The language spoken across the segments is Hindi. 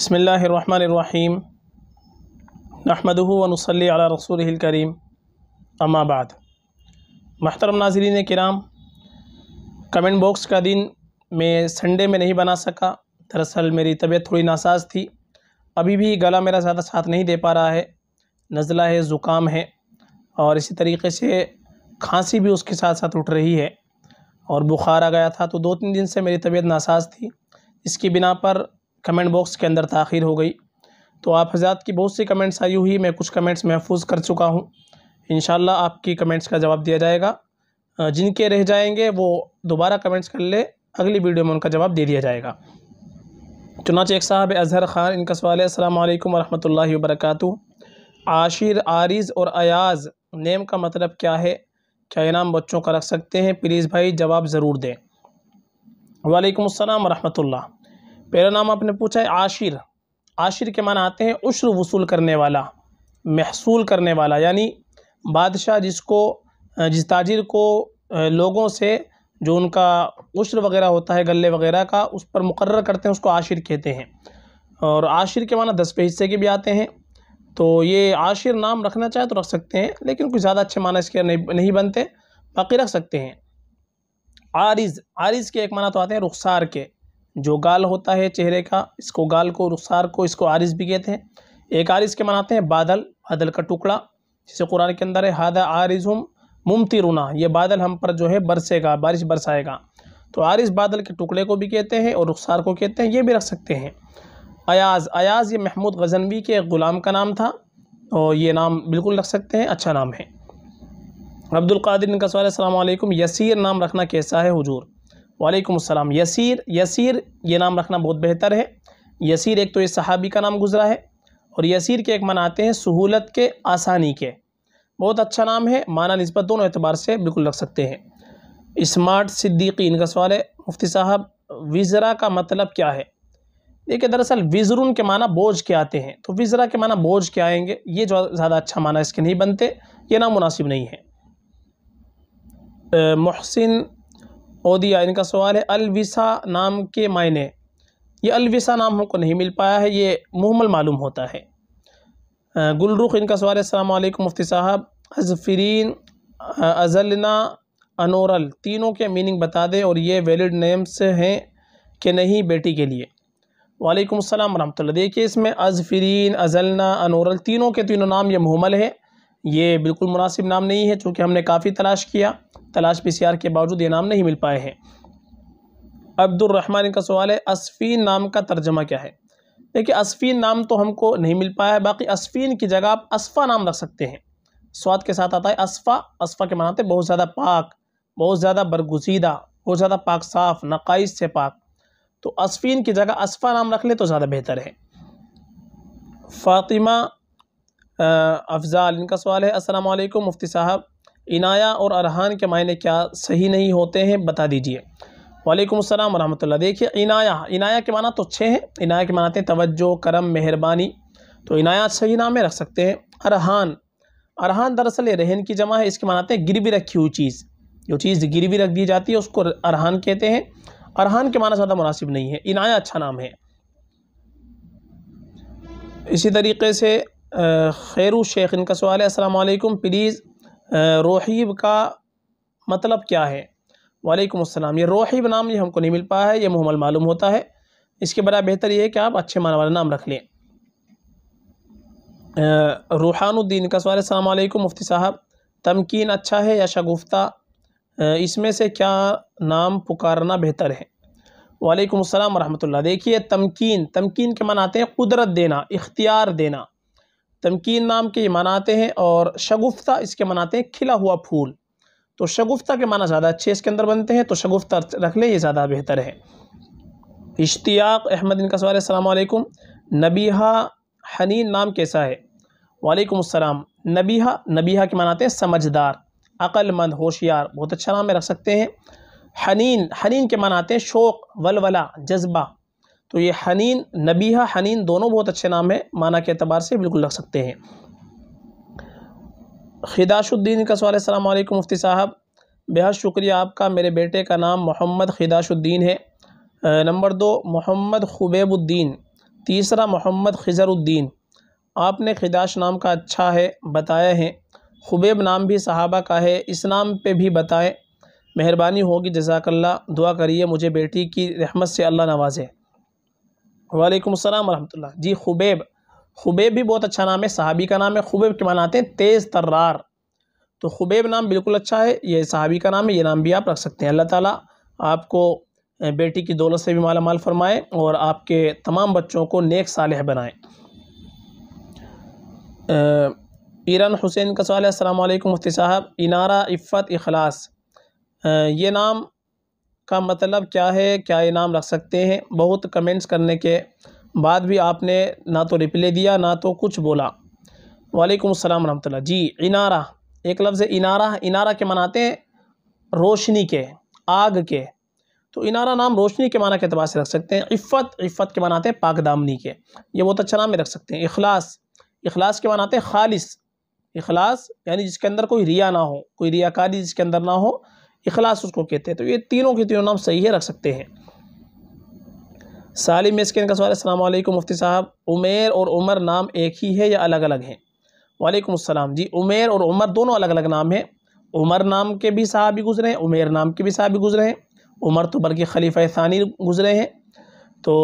बसमीम नहमदूनसल रसूल करीम अम्माबाद महतरम नाजरीन कराम कमेंट बॉक्स का दिन मैं संडे में नहीं बना सका दरअसल मेरी तबीयत थोड़ी नासाज थी अभी भी गला मेरा ज़्यादा साथ नहीं दे पा रहा है नज़ला है ज़ुकाम है और इसी तरीके से खांसी भी उसके साथ साथ उठ रही है और बुखार आ गया था तो दो तीन दिन से मेरी तबीयत नासाज थी इसकी बिना पर कमेंट बॉक्स के अंदर तखिर हो गई तो आप हजरात की बहुत सी कमेंट्स आई हुई मैं कुछ कमेंट्स महफूज कर चुका हूँ इन आपकी कमेंट्स का जवाब दिया जाएगा जिनके रह जाएंगे वो दोबारा कमेंट्स कर ले अगली वीडियो में उनका जवाब दे दिया जाएगा चुनाच एक साहब अजहर ख़ान इनका सवाल है असलकम वरहमल वरक आशिर आरिज और अयाज नेम का मतलब क्या है क्या इनाम बच्चों का रख सकते हैं प्लीज़ भाई जवाब ज़रूर दें वालेकुम अस्सलाम पहला नाम आपने पूछा है आशिर आशिर के माना आते हैं उश्र वसूल करने वाला महसूल करने वाला यानी बादशाह जिसको जिस ताजिर को लोगों से जो उनका उश्र वगैरह होता है गले वगैरह का उस पर मुकर करते हैं उसको आशिर कहते हैं और आशिर के माना दसवें हिस्से के भी आते हैं तो ये आशिर नाम रखना चाहे तो रख सकते हैं लेकिन कुछ ज़्यादा अच्छे माना इसके नहीं नहीं बनते बाकी रख सकते हैं आरिज आरिज के एक माना तो आते हैं रुखसार के जो गाल होता है चेहरे का इसको गाल को रुखसार को इसको आरिस भी कहते हैं एक आरिस के मनाते हैं बादल बादल का टुकड़ा जिसे कुरान के अंदर है हादा हम मुमती रुना ये बादल हम पर जो है बरसेगा बारिश बरसाएगा तो आरिस बादल के टुकड़े को भी कहते हैं और रुखसार को कहते हैं ये भी रख सकते हैं अयाज़ अयाज़ ये महमूद गजनवी के ग़ुलाम का नाम था और तो ये नाम बिल्कुल रख सकते हैं अच्छा नाम है अब्दुल कादिर इनका सवाल है अल्लाम यसीर नाम रखना कैसा है हुजूर वालेकुम अस्सलाम यसीर यसीर ये नाम रखना बहुत बेहतर है यसीर एक तो ये सहाबी का नाम गुज़रा है और यसीर के एक माना आते हैं सहूलत के आसानी के बहुत अच्छा नाम है माना नस्बत दोनों एतबार से बिल्कुल रख सकते हैं स्मार्ट सिद्दीकी इनका सवाल है मुफ्ती साहब विजरा का मतलब क्या है देखिए दरअसल विजरुन के माना बोझ के आते हैं तो विजरा के माना बोझ के आएंगे ये जो ज़्यादा अच्छा माना इसके नहीं बनते ये नाम मुनासिब नहीं है आ, मोहसिन ओदिया इनका सवाल है अलविसा नाम के मायने ये अलविसा नाम हमको नहीं मिल पाया है ये मुहमल मालूम होता है गुलरुख इनका सवाल है अलैक्म मुफ्ती साहब अजफरीन अजलना अनोरल तीनों के मीनिंग बता दें और ये वैलिड नेम्स हैं कि नहीं बेटी के लिए वालेकुम अस्सलाम वरहमतुल्लाह देखिए इसमें अजफरीन अजलना अनोरल तीनों के तीनों नाम ये मुहमल है ये बिल्कुल मुनासिब नाम नहीं है चूँकि हमने काफ़ी तलाश किया तलाश पी के बावजूद ये नाम नहीं मिल पाए हैं अब्दुलरहमान का सवाल है असफ़ीन नाम का तर्जमा क्या है देखिए असफ़ीन नाम तो हमको नहीं मिल पाया है बाकी असफ़ीन की जगह आप असफ़ा नाम रख सकते हैं स्वाद के साथ आता है असफ़ा असफ़ा के मनाते बहुत ज़्यादा पाक बहुत ज़्यादा बरगुजीदा बहुत ज़्यादा पाक साफ नकाइश से पाक तो असफ़ीन की जगह असफ़ा नाम रख ले तो ज़्यादा बेहतर है फ़ातिमा अफज़ाल इनका सवाल है अस्सलाम मुफ्ती साहब इनाया और अरहान के मायने क्या सही नहीं होते हैं बता दीजिए वालेकुम अस्सलाम वरहमतुल्लाह देखिए इनाया इनाया के माना तो अच्छे हैं इनाया के मानाते हैं तवज्जो करम मेहरबानी तो इनाया सही नाम में रख सकते हैं अरहान अरहान दरअसल रहन की जमा है इसके मानाते हैं गिरवी रखी हुई चीज़ जो चीज़ गिरवी रख दी जाती है उसको अरहान कहते हैं अरहान के माना ज़्यादा मुनासिब नहीं है इनाया अच्छा नाम है इसी तरीके से खैरू शेख इनका सवाल है असलम प्लीज़ रोहीब का मतलब क्या है वालेकुम अस्सलाम ये रोहीब नाम ये हमको नहीं मिल पाया है ये मुहमल मालूम होता है इसके बड़ा बेहतर ये है कि आप अच्छे मान वाला नाम रख लें रूहानुद्दीन का सवाल अलैक्म मुफ्ती साहब तमकीन अच्छा है या शगुफ्ता इसमें से क्या नाम पुकारना बेहतर है वालेकुम अस्सलाम रहमतुल्लाह देखिए तमकीन तमकीन के मन आते हैं कुदरत देना इख्तियार देना तमकीन नाम के ये मनाते हैं और शगुफ्ता इसके मनाते हैं खिला हुआ फूल तो शगुफ्ता के माना ज़्यादा अच्छे इसके अंदर बनते हैं तो शगुफ्ता रख ले ये ज़्यादा बेहतर है इश्तियाक अहमद इनका सवाल अलैक्म नबीहा हनीन नाम कैसा है वालेकुम अस्सलाम नबीहा नबीहा के मनाते हैं समझदार अक्लमंद होशियार बहुत अच्छा नाम है रख सकते हैं हनीन हनीन के मनाते हैं शौक़ वलवला जज्बा तो ये हनीन नबीहा हनीन दोनों बहुत अच्छे नाम हैं माना के अतबार से बिल्कुल रख सकते हैं खिदाशुद्दीन का सवाल अलैक्म मुफ्ती साहब बेहद शुक्रिया आपका मेरे बेटे का नाम मोहम्मद खिदाशुद्दीन है नंबर दो मोहम्मद खुबेबुद्दीन तीसरा मोहम्मद खजरुद्दीन आपने खिदाश नाम का अच्छा है बताया है खुबैब नाम भी सहाबा का है इस नाम पे भी बताएं मेहरबानी होगी जजाकल्ला दुआ करिए मुझे बेटी की रहमत से अल्लाह नवाजे वालेकुम अस्सलाम वरहमतुल्लाह जी खुबैब खुबैब भी बहुत अच्छा नाम है साहबी का नाम है खुबैब के मनाते हैं तेज़ तर्रार तो खुबैब नाम बिल्कुल अच्छा है ये साहबी का नाम है ये नाम भी आप रख सकते हैं अल्लाह ताला आपको बेटी की दौलत से भी माला माल फरमाए और आपके तमाम बच्चों को नेक साल बनाए ईरान हुसैन का सवाल है अल्लाम मुफ्ती साहब इनारा इफ़त इखलास ये नाम का मतलब क्या है क्या इनाम रख सकते हैं बहुत कमेंट्स करने के बाद भी आपने ना तो रिप्ले दिया ना तो कुछ बोला वालेकुम अस्सलाम रहमतुल्लाह जी इनारा एक लफ्ज़ इनारा इनारा के मनाते हैं रोशनी के आग के तो इनारा नाम रोशनी के माना के अतबार से रख सकते हैं इफ़त इफ़त के मनाते हैं पाकदामनी के ये बहुत अच्छा नाम रख सकते हैं अखलास अखलास के मनाते हैं खालस अखलास यानी जिसके अंदर कोई रिया ना हो कोई रियाकारी जिसके अंदर ना हो इखलास उसको कहते हैं तो ये तीनों के तीनों नाम सही है रख सकते हैं सालिम मिसकिन का सवाल असलम मुफ्ती साहब उमेर और उमर नाम एक ही है या अलग अलग हैं वालेकुम अस्सलाम जी उमेर और उमर दोनों अलग अलग नाम हैं उमर नाम के भी साहबी गुजरे हैं उमेर नाम के भी साहबी गुजरे हैं उमर तो बल्कि खलीफा ثानी गुजरे हैं तो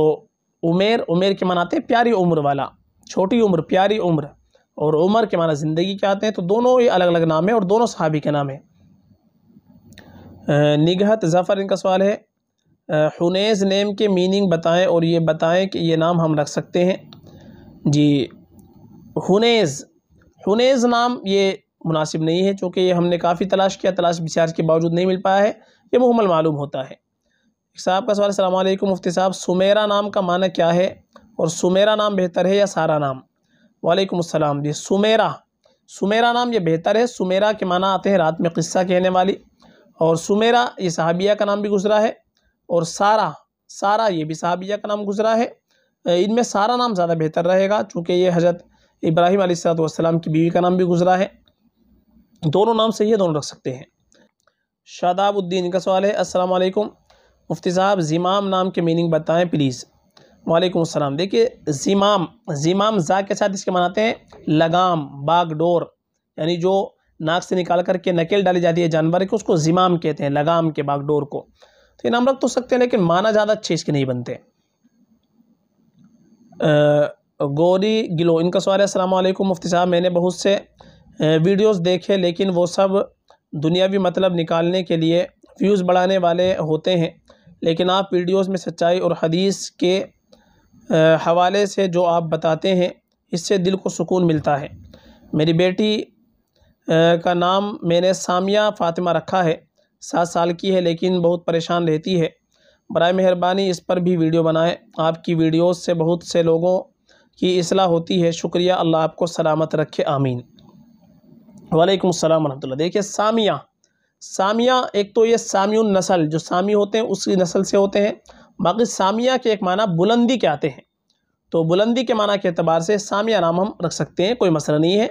उमेर उमेर के मनाते हैं प्यारी उम्र वाला छोटी उम्र प्यारी उम्र और उमर के माना ज़िंदगी के आते हैं तो दोनों ही अलग अलग नाम है और दोनों साहबी के नाम हैं निगहत ज़फ़र इनका सवाल है हुनेज़ नेम के मीनिंग बताएं और ये बताएं कि ये नाम हम रख सकते हैं जी हुनेज़ हुनेज़ नाम ये मुनासिब नहीं है चूँकि ये हमने काफ़ी तलाश किया तलाश विचार के बावजूद नहीं मिल पाया है ये मुहमल मालूम होता है साहब का सवाल सलामकुम मुफ्ती साहब सुमेरा नाम का माना क्या है और सुमेरा नाम बेहतर है या सारा नाम वालेकुम अस्सलाम जी सुमेरा सुमेरा नाम ये बेहतर है सुमेरा के माना आते हैं रात में किस्सा कहने वाली और सुमेरा ये सहाबिया का नाम भी गुजरा है और सारा सारा ये भी सहाबिया का नाम गुजरा है इनमें सारा नाम ज़्यादा बेहतर रहेगा चूँकि ये हज़रत इब्राहिम सलाम की बीवी का नाम भी गुजरा है दोनों नाम से ये दोनों रख सकते हैं शादाबुद्दीन का सवाल है अस्सलाम वालेकुम मुफ्ती साहब ज़िमाम नाम के मीनिंग बताएं प्लीज़ वालेकुम अस्सलाम देखिए ज़िमाम ज़िमाम ज़ा के साथ इसके मनाते हैं लगाम बागडोर यानी जो नाक से निकाल करके नकेल डाली जाती है जानवर की उसको जिमाम कहते हैं लगाम के बागडोर को तो ये नाम रख तो सकते हैं लेकिन माना ज़्यादा अच्छे इसके नहीं बनते गौरी गिलो इनका सवाल है असलम मुफ्ती साहब मैंने बहुत से वीडियोस देखे लेकिन वो सब दुनियावी मतलब निकालने के लिए व्यूज़ बढ़ाने वाले होते हैं लेकिन आप वीडियोस में सच्चाई और हदीस के हवाले से जो आप बताते हैं इससे दिल को सुकून मिलता है मेरी बेटी का नाम मैंने सामिया फ़ातिमा रखा है सात साल की है लेकिन बहुत परेशान रहती है बरए मेहरबानी इस पर भी वीडियो बनाएं आपकी वीडियोस से बहुत से लोगों की असलाह होती है शुक्रिया अल्लाह आपको सलामत रखे आमीन वालेकुम अस्सलाम वरहमतुल्लाह देखिए सामिया सामिया एक तो ये सामी नसल जो सामी होते हैं उसी नसल से होते हैं बाकी सामिया के एक माना बुलंदी के आते हैं तो बुलंदी के माना के अतबार से सामिया नाम हम रख सकते हैं कोई मसला नहीं है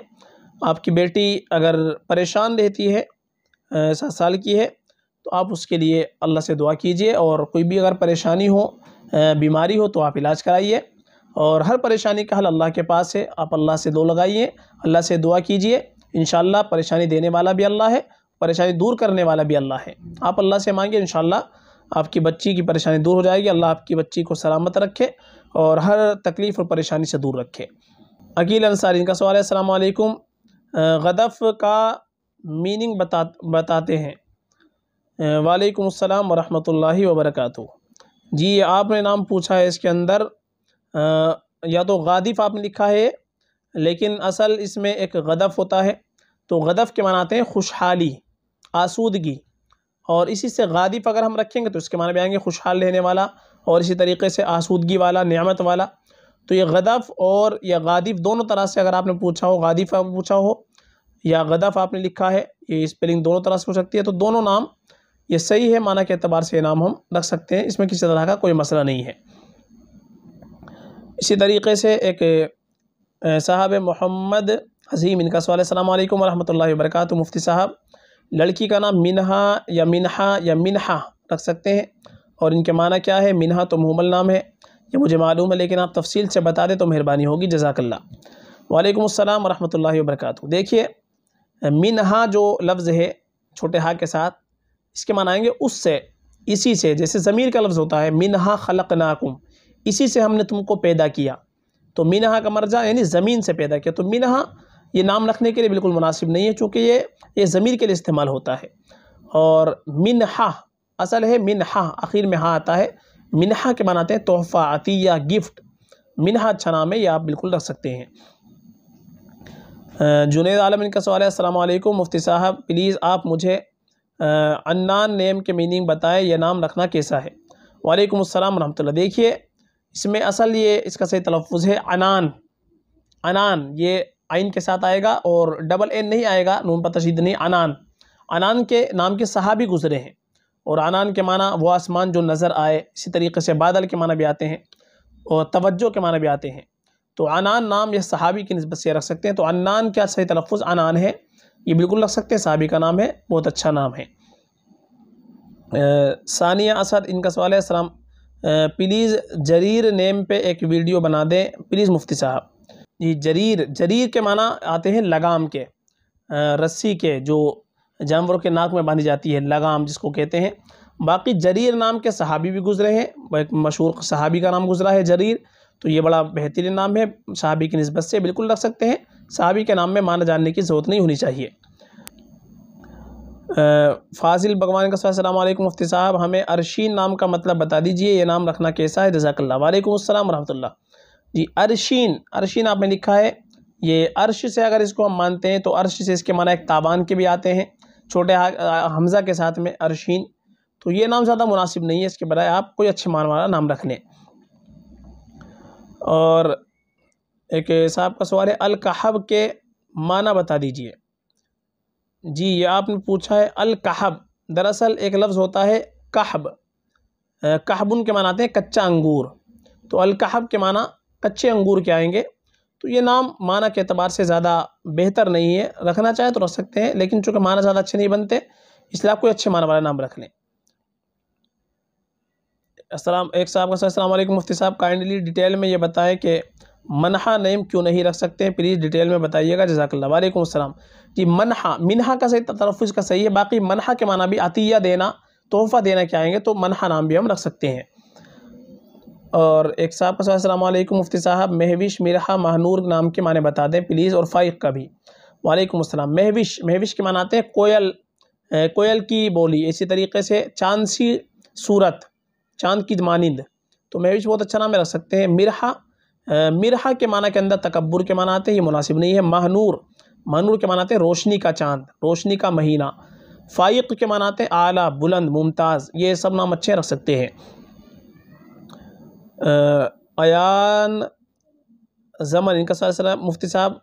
आपकी बेटी अगर परेशान रहती है सात साल की है तो आप उसके लिए अल्लाह से दुआ कीजिए और कोई भी अगर परेशानी हो बीमारी हो तो आप इलाज कराइए और हर परेशानी का हल अल्लाह के पास है आप अल्लाह से दो लगाइए अल्लाह से दुआ कीजिए इन परेशानी देने वाला भी अल्लाह है परेशानी दूर करने वाला भी अल्लाह है आप अल्लाह से मांगिए इन आपकी बच्ची की परेशानी दूर हो जाएगी अल्लाह आपकी बच्ची को सलामत रखे और हर तकलीफ़ और परेशानी से दूर रखे अकील अंसारी इनका सवाल है असलकम गदफ़ का मीनिंग बता बताते हैं वालेकुम अस्सलाम वरहमतुल्लाहि वबरकातु जी आपने नाम पूछा है इसके अंदर आ, या तो गादिफ़ आपने लिखा है लेकिन असल इसमें एक गदफ़ होता है तो गदफ़ के मनाते हैं खुशहाली आसूदगी और इसी से गादिफ़ अगर हम रखेंगे तो इसके माने भी आएंगे खुशहाल रहने वाला और इसी तरीके से आसूदगी वाला नियामत वाला तो ये गदफ़ और या गादिफ़ दोनों तरह से अगर आपने पूछा हो गादिफ़ आपने पूछा हो या गदफ़ आपने लिखा है ये स्पेलिंग दोनों तरह से हो सकती है तो दोनों नाम ये सही है माना के अतबार से ये नाम हम रख सकते हैं इसमें किसी तरह का कोई मसला नहीं है इसी तरीके से एक साहब मोहम्मद अजीम इनका सवाल है अलैक्म वरहमतुल्लाहि मुफ्ती साहब लड़की का नाम मिनहा या मिनहा या मिनहा रख सकते हैं और इनके माना क्या है मिनहा तो मुहमल नाम है ये मुझे मालूम है लेकिन आप तफसील से बता दें तो मेहरबानी होगी जजाकल्ला वालेकुम अस्सलाम वरहमतुल्लाहि वबरकातुहू देखिए मिनहा जो लफ्ज़ है छोटे हा के साथ इसके मान आएंगे उससे इसी से जैसे ज़मीर का लफ्ज़ होता है मिनहा खलक नाकुम इसी से हमने तुमको पैदा किया तो मिनहा का मर्जा यानी ज़मीन से पैदा किया तो मिनहा ये नाम रखने के लिए बिल्कुल मुनासिब नहीं है चूँकि ये ये ज़मीर के लिए इस्तेमाल होता है और मिनहा असल है मिनहा आखिर में हा आता है मिनहा के बनाते हैं तोहफ़ा अतिया गिफ्ट मिनहा अच्छा नाम है यह आप बिल्कुल रख सकते हैं जुनेद आलम इनका सवाल है असल मुफ्ती साहब प्लीज़ आप मुझे अनान नेम के मीनिंग बताएं यह नाम रखना कैसा है वालेकुम अस्सलाम रहमतुल्लाह देखिए इसमें असल ये इसका सही तलफ़ है अनान अनान ये आइन के साथ आएगा और डबल एन नहीं आएगा नून पर तशीद नहीं अनान अनान के नाम के सहाबी गुज़रे हैं और आनान के माना वो आसमान जो नज़र आए इसी तरीके से बादल के माना भी आते हैं और तवज्जो के माना भी आते हैं तो आनान नाम यह सहाबी की नस्बत से रख सकते हैं तो अनान क्या सही तलफ़ आनान है ये बिल्कुल रख सकते हैं सहाबी का नाम है बहुत अच्छा नाम है सानिया असद इनका सवाल है सलाम प्लीज़ जरीर नेम पे एक वीडियो बना दें प्लीज़ मुफ्ती साहब जी जरीर जरीर के माना आते हैं लगाम के रस्सी के जो जानवरों के नाक में बांधी जाती है लगाम जिसको कहते हैं बाकी जरीर नाम के सहाबी भी गुजरे हैं एक मशहूर सहाबी का नाम गुजरा है जरीर तो ये बड़ा बेहतरीन नाम है सहाबी की नस्बत से बिल्कुल रख सकते हैं सहाबी के नाम में माना जाने की ज़रूरत नहीं होनी चाहिए फाजिल भगवान का सलाम वालेकुम मुफ्ती साहब हमें अरशीन नाम का मतलब बता दीजिए ये नाम रखना कैसा है जजाकल्ला वालेकुम अस्सलाम रहमतुल्ला जी अरशीन अरशीन आपने लिखा है ये अर्श से अगर इसको हम मानते हैं तो अर्श से इसके माना एक ताबान के भी आते हैं छोटे हमज़ा के साथ में अरशीन तो ये नाम ज़्यादा मुनासिब नहीं है इसके बजाय आप कोई अच्छे मान वाला नाम रख लें और एक साहब का सवाल है अलकहब के माना बता दीजिए जी ये आपने पूछा है अलकहब दरअसल एक लफ्ज़ होता है कहब कहबुन के माना आते हैं कच्चा अंगूर तो अलकहब के माना कच्चे अंगूर के आएंगे तो ये नाम माना के अतबार से ज़्यादा बेहतर नहीं है रखना चाहे तो रख सकते हैं लेकिन चूँकि माना ज़्यादा अच्छे नहीं बनते इसलिए आप कोई अच्छे माना वाला नाम रख लें असलम एक साहब का सर मुफ्ती साहब काइंडली डिटेल में ये बताएं कि मनहा नेम क्यों नहीं रख सकते हैं प्लीज़ डिटेल में बताइएगा जजाकल्ला वालेकुम असलम जी मनहा मिनहा का सही तरफ़ का सही है बाकी मनहा के माना भी अतिया देना तोहफ़ा देना क्या आएंगे तो मनहा नाम भी हम रख सकते हैं और एक साहब का सवाल मुफ्ती साहब महविश मिरहा महानूर नाम के माने बता दें प्लीज़ और फ़ाइक का भी वालेकुम अस्सलाम महविश महविश के माने आते हैं कोयल कोयल की बोली इसी तरीके से चांद सी सूरत चांद की मानंद तो महविश बहुत अच्छा नाम रख सकते हैं मिरहा मिरहा के माना के अंदर तकबर के माना आते हैं ये मुनासिब नहीं है महानूर महानूर के मानाते हैं रोशनी का चांद रोशनी का महीना फ़ाइक के मनाते हैं आला बुलंद मुमताज़ ये सब नाम अच्छे रख सकते हैं अन ज़मन इनका सर मुफ्ती साहब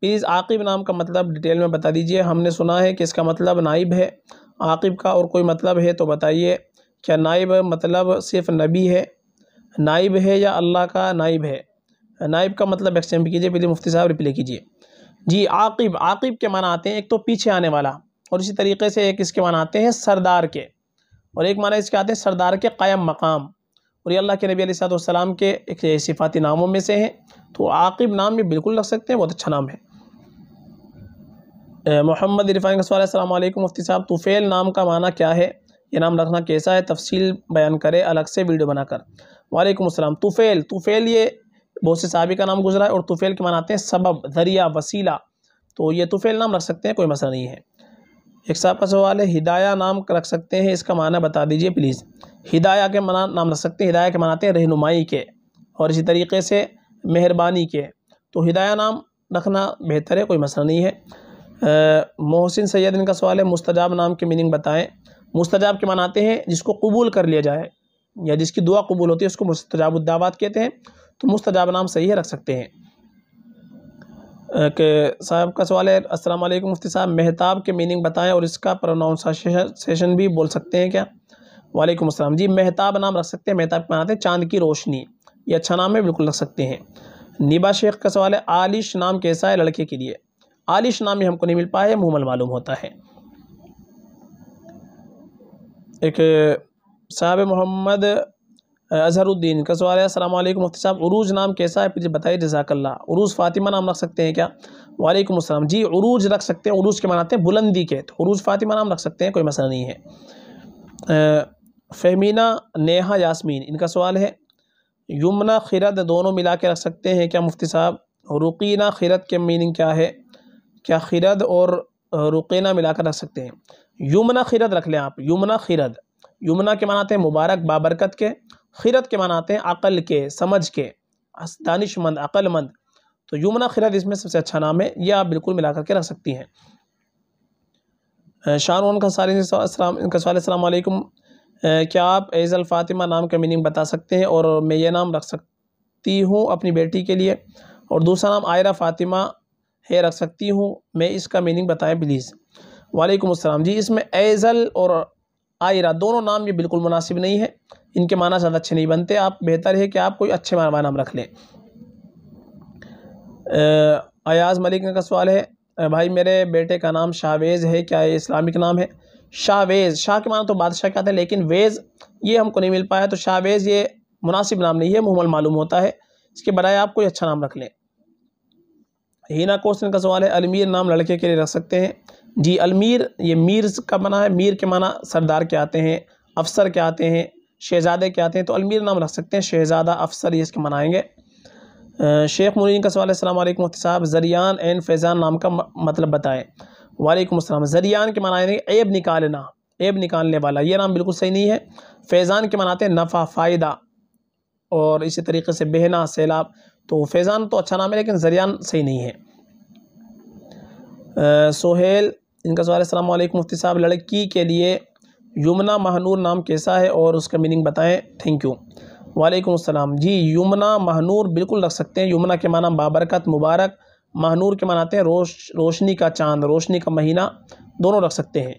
प्लीज़ आकब नाम का मतलब डिटेल में बता दीजिए हमने सुना है कि इसका मतलब नाइब है आकब का और कोई मतलब है तो बताइए क्या नाइब मतलब सिर्फ नबी है नाइब है या अल्लाह का नाइब है नाइब का मतलब एक्सटेंड कीजिए पहले मुफ्ती साहब रिप्लाई कीजिए जी आकब आकिब के माना आते हैं एक तो पीछे आने वाला और इसी तरीके से एक इसके माना आते हैं सरदार के और एक माना इसके आते हैं सरदार के कायम मकाम और ये अल्लाह के नबी सलाम के एक सिफाती नामों में से हैं तो आकिब नाम भी बिल्कुल रख सकते हैं बहुत अच्छा नाम है मोहम्मद इरफान सवाल असल मुफ्ती साहब तुफ़ैल नाम का माना क्या है ये नाम रखना कैसा है तफसील बयान करें अलग से वीडियो बनाकर वालेकुम अस्सलाम तुफ़ैल तुफ़ैल ये बहुत से सहाबी का नाम गुजरा है और तुफ़ैल के मनाते हैं सबब जरिया वसीला तो ये तुफ़ैल नाम रख सकते हैं कोई मसला नहीं है एक साहब का सवाल है हिदाया नाम रख सकते हैं इसका माना बता दीजिए प्लीज़ हिदाया के मना नाम रख सकते हैं हिदाया के मनाते हैं रहनुमाई के और इसी तरीके से मेहरबानी के तो हिदाया नाम रखना बेहतर है कोई मसला नहीं है मोहसिन सैद इनका सवाल है मुस्तजाब नाम की मीनिंग बताएं मुस्तजाब के मनाते हैं जिसको कबूल कर लिया जाए या जिसकी दुआ कबूल होती है उसको मुस्तजाबुद्दावात कहते हैं तो मुस्तजाब नाम सही है रख सकते हैं के साहब का सवाल है अस्सलाम वालेकुम मुफ्ती साहब मेहताब के मीनिंग बताएं और इसका प्रोनाउंसिएशन भी बोल सकते हैं क्या वालेकुम असलम जी मेहताब नाम रख सकते हैं मेहताब के बनाते हैं चांद की रोशनी ये अच्छा नाम है बिल्कुल रख सकते हैं निबा शेख का सवाल है आलिश नाम कैसा है लड़के के लिए आलिश नाम ही हमको नहीं मिल पाया मुहमल मालूम होता है एक साहब मोहम्मद अजहरुद्दीन का सवाल है असल मुफ्ती साहब अरूज नाम कैसा है प्लीज़ बताइए जजाकल्ला अरूज फ़ातिमा नाम रख सकते हैं क्या वालेकुम असलम जी अरूज रख सकते हैं अरूज के मनाते हैं बुलंदी के तो अरूज फ़ातिमा नाम रख सकते हैं कोई मसला नहीं है फेमिना नेहा यास्मीन इनका सवाल है यमुना खिरत दोनों मिला के रख सकते हैं क्या मुफ्ती साहब रुकीना खिरत के मीनिंग क्या है क्या खिरद और रुकीना मिला कर रख सकते हैं यमुना खिरद रख लें आप यमुना खिरद यमुना के मनाते हैं मुबारक बाबरकत के खिरत के मनाते हैं अक़ल के समझ के दानिशमंद अक़लमंद तो यमुना खिरत इसमें सबसे अच्छा नाम है यह आप बिल्कुल मिला करके रख सकती हैं शाहरुख का सारी इनका सवाल अल्लाम क्या आप एज़ल फ़ातिमा नाम का मीनिंग बता सकते हैं और मैं ये नाम रख सकती हूँ अपनी बेटी के लिए और दूसरा नाम आयरा फ़ातिमा है रख सकती हूँ मैं इसका मीनिंग बताएं प्लीज़ वालेकुम अस्सलाम जी इसमें एजल और आयरा दोनों नाम ये बिल्कुल मुनासिब नहीं है इनके माना ज़्यादा अच्छे नहीं बनते आप बेहतर है कि आप कोई अच्छे मानवा नाम रख लें अयाज़ मलिक का सवाल है भाई मेरे बेटे का नाम शावेज़ है क्या ये इस्लामिक नाम है शाहवेज़ शाह के माना तो बादशाह कहते हैं लेकिन वेज़ ये हमको नहीं मिल पाया तो शाहवेज़ ये मुनासिब नाम नहीं है मुहमल मालूम होता है इसके बजाय आप कोई अच्छा नाम रख लें हीना क्वेश्चन का सवाल है अलमीर नाम लड़के के लिए रख सकते हैं जी अलमीर ये मीर का बना है मीर के माना सरदार के आते हैं अफसर के आते हैं शहजादे के आते हैं तो अलमीर नाम रख सकते हैं शहजादा अफसर ये इसके मनाएंगे शेख मुनीन का सवाल है अल्लाम मुफ्ती साहब जरियान एन फैज़ान नाम का मतलब बताएं वालेकुम अस्सलाम जरियान के मनाने ऐब निकालना ऐब निकालने वाला ये नाम बिल्कुल सही नहीं है फैज़ान के मनाते हैं नफ़ा फ़ायदा और इसी तरीके से बहना सैलाब तो फैज़ान तो अच्छा नाम है लेकिन जरियान सही नहीं है सोहेल इनका सवाल असल मुफ्ती साहब लड़की के लिए यमुना महानूर नाम कैसा है और उसका मीनिंग बताएं थैंक यू वालेकुम अस्सलाम जी यमुना महनूर बिल्कुल रख सकते हैं यमुना के माना बाबरकत मुबारक महानूर के मनाते हैं रोश रोशनी का चांद रोशनी का महीना दोनों रख सकते हैं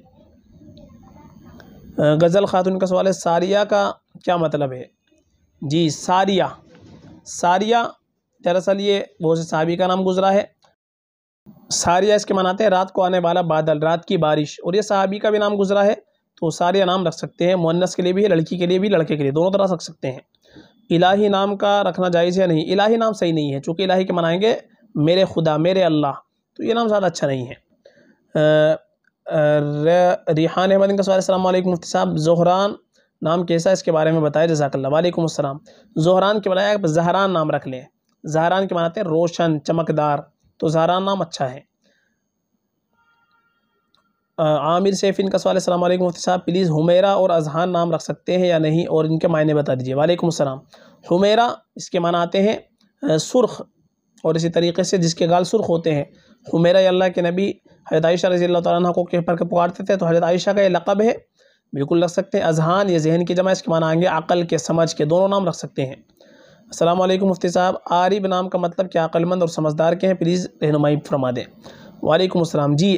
गज़ल ख़ातून का सवाल है सारिया का क्या मतलब है जी सारिया सारिया दरअसल ये बहुत से साहबी का नाम गुजरा है सारिया इसके मनाते हैं रात को आने वाला बादल रात की बारिश और ये साहबी का भी नाम गुजरा है तो सारिया नाम रख सकते हैं मुन्नस के लिए भी लड़की के लिए भी लड़के के लिए दोनों तरह रख सकते हैं इलाही नाम का रखना जायज़ है नहीं इलाही नाम सही नहीं है चूँकि इलाही के मनाएंगे मेरे खुदा मेरे अल्लाह तो ये नाम ज़्यादा अच्छा नहीं है रिहान अहमद इनका सवाल अल्लाम मुफ्ती साहब जहरान नाम कैसा इसके बारे में बताया जजाकल्ला वालेकुम अस्सलाम जहरान के बनाए आप जहरान नाम रख लें जहरान के बनाते हैं रोशन चमकदार तो जहरान नाम अच्छा है आमिर सैफ इनका सवाल अल्लाम मुफ्ती साहब प्लीज़ हुमेरा और अजहान नाम रख सकते हैं या नहीं और इनके मायने बता दीजिए वालेकुम सलाम हुमेरा इसके माना आते हैं सुर्ख और इसी तरीके से जिसके गाल सुर्ख होते हैं हुमेरा अल्लाह के नबी हजरत आयशा रजी अल्लाह तला को कह पर पुकारते थे तो हजरत आयशा का ये लक़ब है बिल्कुल रख सकते हैं अजहान ये जहन की जमा इसके माना आएंगे अकल के समझ के दोनों नाम रख सकते हैं असलम मुफ्ती साहब आरिब नाम का मतलब क्या अक्लमंद और समझदार के हैं प्लीज़ रहनुमाई फरमा दें वालेकुम अस्सलाम जी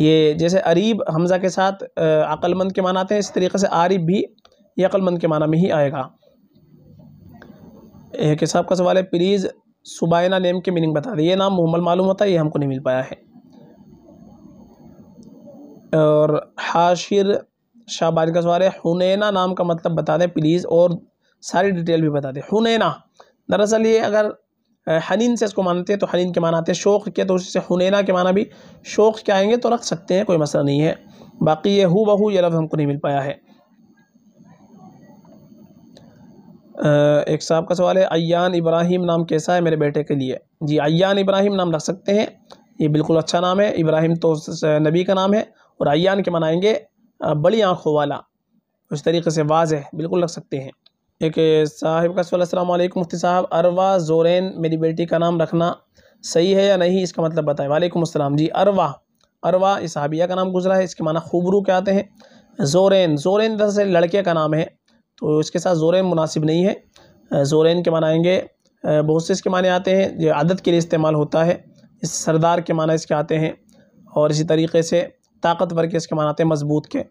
ये जैसे अरीब हमज़ा के साथ अक्लमंद के माना आते हैं इस तरीके से आरिब भी ये अक्लमंद के माना में ही आएगा एक साहब का सवाल है प्लीज़ सुबाइना नेम की मीनिंग बता दी ये नाम मुहम्मल मालूम होता है ये हमको नहीं मिल पाया है और हाशिर शाहबाज का सवाल है हुनैना नाम का मतलब बता दें प्लीज़ और सारी डिटेल भी बता दें हुनैना दरअसल ये अगर हनीन से इसको मानते हैं तो हनीन के माना आते हैं शौक़ के तो उससे हुनैना के माना भी शौक़ के आएंगे तो रख सकते हैं कोई मसला नहीं है बाकी ये हु बहू ये लफ्ज़ हमको नहीं मिल पाया है एक साहब का सवाल है अयान इब्राहिम नाम कैसा है मेरे बेटे के लिए जी अयान इब्राहिम नाम रख सकते हैं ये बिल्कुल अच्छा नाम है इब्राहिम तो नबी का नाम है और अयान के मनाएंगे बड़ी आँखों वाला उस तरीके से वाज है बिल्कुल रख सकते हैं एक साहिब का सवाल असल मुफ्ती साहब अरवा जोरेन मेरी बेटी का नाम रखना सही है या नहीं इसका मतलब बताएं वालेकुम अस्सलाम जी अरवा अरवा इस साहबिया का नाम गुजरा है इसके माना खूबरू के आते हैं जोरेन जोरेन दरअसल लड़के का नाम है तो इसके साथ ज़ोरैन मुनासिब नहीं है ज़ोरन के माने आएंगे बहुत से इसके माने आते हैं जो आदत के लिए इस्तेमाल होता है इस सरदार के माना इसके आते हैं और इसी तरीके से ताकतवर के इसके माना आते हैं मजबूत के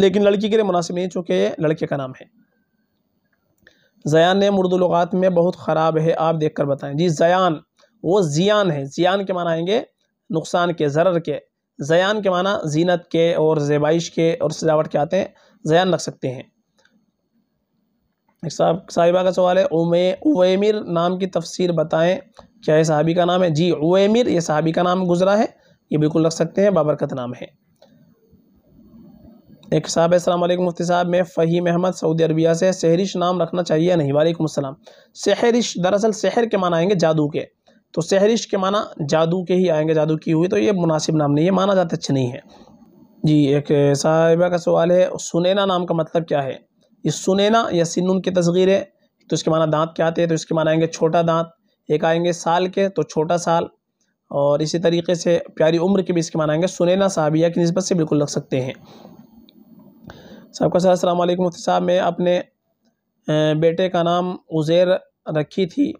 लेकिन लड़की के लिए मुनासिब नहीं चूँकि ये लड़के का नाम है ज़यान ने उर्दू लगात में बहुत ख़राब है आप देख कर बताएँ जी ज़यान वो जियान है जियान के माना आएंगे नुकसान के ज़र के ज़यान के माना जीनत के और जेबाइश के और सजावट के आते हैं ज़यान रख सकते हैं साहिबा का सवाल है उमे उवैमिर नाम की तफसीर बताएं क्या ये साहबी का नाम है जी उवैमिर यह साहबी का नाम गुजरा है ये बिल्कुल रख सकते हैं बाबरकत नाम है एक साहब है मुफ्ती साहब मैं फ़हीम अहमद सऊदी अरबिया से सहरिश नाम रखना चाहिए या नहीं वालेकुम अस्सलाम सहरिश दरअसल शहर के माना आएंगे जादू के तो सहरिश के माना जादू के ही आएंगे जादू की हुई तो ये मुनासिब नाम नहीं है माना जाता अच्छा नहीं है जी एक साहिबा का सवाल है सुनैना नाम का मतलब क्या है ये इसुनैना या सिन्नुन की तस्गीर है तो इसके माना दांत क्या आते हैं तो इसके माना आएंगे छोटा दांत एक आएंगे साल के तो छोटा साल और इसी तरीके से प्यारी उम्र के भी इसके माना आएंगे सुनैना साहबिया की नस्बत से बिल्कुल लग सकते हैं सबका सर असल मुफ्ती साहब मैं अपने बेटे का नाम उज़ैर रखी थी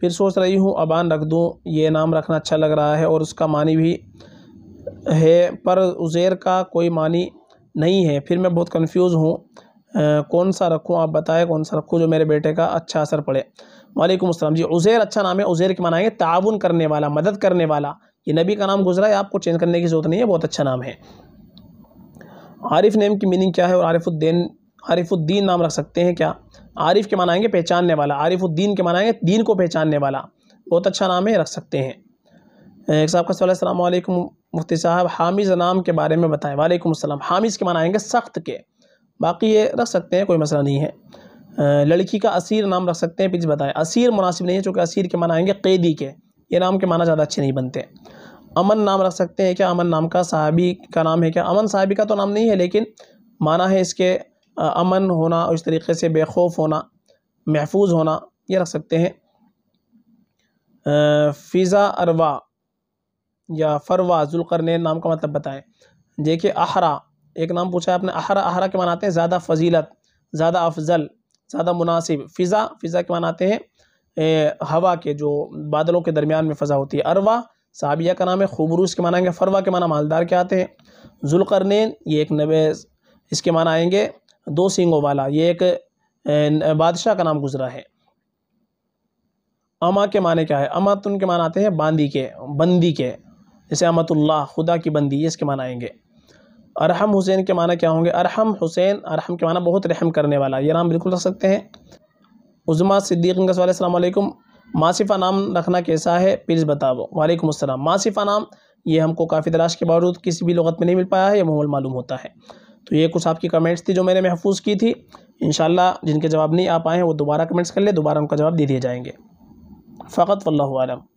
फिर सोच रही हूँ अबान रख दूँ ये नाम रखना अच्छा लग रहा है और उसका मानी भी है पर उज़ैर का कोई मानी नहीं है फिर मैं बहुत कंफ्यूज हूँ कौन सा रखूँ आप बताएं कौन सा रखूँ जो मेरे बेटे का अच्छा असर पड़े वालेकुम असलम जी उज़ैर अच्छा नाम है उज़ैर के मनाएंगे ताउन करने वाला मदद करने वाला ये नबी का नाम गुजरा है आपको चेंज करने की ज़रूरत नहीं है बहुत अच्छा नाम है आरिफ नेम की मीनिंग क्या है और आरिफुद्दीन आरिफुद्दीन नाम रख सकते हैं क्या आरिफ के मनाएंगे पहचानने वाला आरिफुद्दीन के मनाएंगे दीन को पहचानने वाला बहुत अच्छा नाम है रख सकते हैं एक साहब का सवाल अल्लाम मुफ्ती साहब हामिज़ नाम के बारे में बताएं वालेकुम असलम हामिज़ के मनाएंगे सख्त के बाकी ये रख सकते हैं कोई मसला नहीं है लड़की का असीर नाम रख सकते हैं पीछे बताएं असीर मुनासिब नहीं है चूँकि असीर के माना आएंगे कैदी के ये नाम के माना ज़्यादा अच्छे नहीं बनते अमन नाम रख सकते हैं क्या अमन नाम का साहबी का नाम है क्या अमन साहबी का तो नाम नहीं है लेकिन माना है इसके अमन होना और इस तरीके से बेखौफ होना महफूज होना ये रख सकते हैं फ़िज़ा अरवा या फरवा जुलकरनैन नाम का मतलब बताएं देखिए अहरा एक नाम पूछा है आपने अहरा अहरा के मनाते हैं ज़्यादा फजीलत ज़्यादा अफजल ज़्यादा मुनासिब फ़िज़ा फ़िज़ा के मनाते हैं हवा के जो बादलों के दरमियान में फ़ज़ा होती है अरवा साबिया का नाम है खूबरूस के मानाएंगे फरवा के माना मालदार के आते हैं जुलकरनैन ये एक नबे इसके माना आएंगे दो सिंगों वाला ये एक बादशाह का नाम गुजरा है अमा के माने क्या है अमातुन के माना आते हैं बांदी के बंदी के जैसे अमतुल्ला खुदा की बंदी ये इसके माना आएंगे अरहम हुसैन के माना क्या होंगे अरहम हुसैन अरहम के माना बहुत रहम करने वाला ये नाम बिल्कुल रख सकते हैं उजमा सिद्दीक वाले सवाल मासीफा नाम रखना कैसा है प्लीज़ बताओ वालेकुम अस्सलाम मासीफ़ा नाम ये हमको काफ़ी तलाश के बावजूद किसी भी लगत में नहीं मिल पाया है यह मामूल मालूम होता है तो ये कुछ आपकी कमेंट्स थी जो मैंने महफूज की थी इन जिनके जवाब नहीं आ पाए हैं वो दोबारा कमेंट्स कर ले दोबारा उनका जवाब दे दिए जाएंगे फ़कत वल्लम